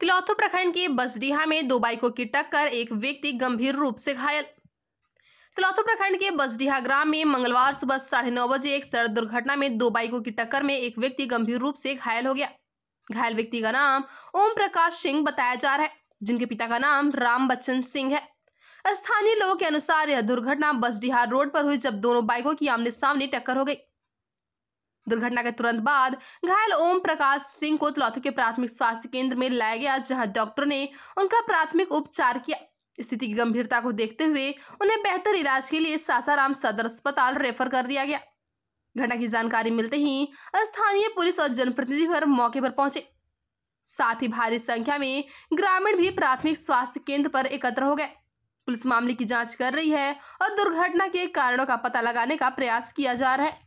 तिलौथू प्रखंड के बसडीहा में दो बाइकों की टक्कर एक व्यक्ति गंभीर रूप से घायल तिलौथू प्रखंड के बसडीहा ग्राम में मंगलवार सुबह साढ़े नौ बजे एक सड़क दुर्घटना में दो बाइकों की टक्कर में एक व्यक्ति गंभीर रूप से घायल हो गया घायल व्यक्ति का नाम ओम प्रकाश सिंह बताया जा रहा है जिनके पिता का नाम राम बच्चन सिंह है स्थानीय लोगों के अनुसार यह दुर्घटना बसडीहा रोड पर हुई जब दोनों बाइकों की आमने सामने टक्कर हो गई दुर्घटना के तुरंत बाद घायल ओम प्रकाश सिंह को तलौथी के प्राथमिक स्वास्थ्य केंद्र में लाया गया जहां डॉक्टर ने उनका प्राथमिक उपचार किया स्थिति की गंभीरता को देखते हुए उन्हें बेहतर इलाज के लिए सासाराम सदर अस्पताल रेफर कर दिया गया घटना की जानकारी मिलते ही स्थानीय पुलिस और जनप्रतिनिधि पर मौके पर पहुंचे साथ ही भारी संख्या में ग्रामीण भी प्राथमिक स्वास्थ्य केंद्र पर एकत्र हो गए पुलिस मामले की जांच कर रही है और दुर्घटना के कारणों का पता लगाने का प्रयास किया जा रहा है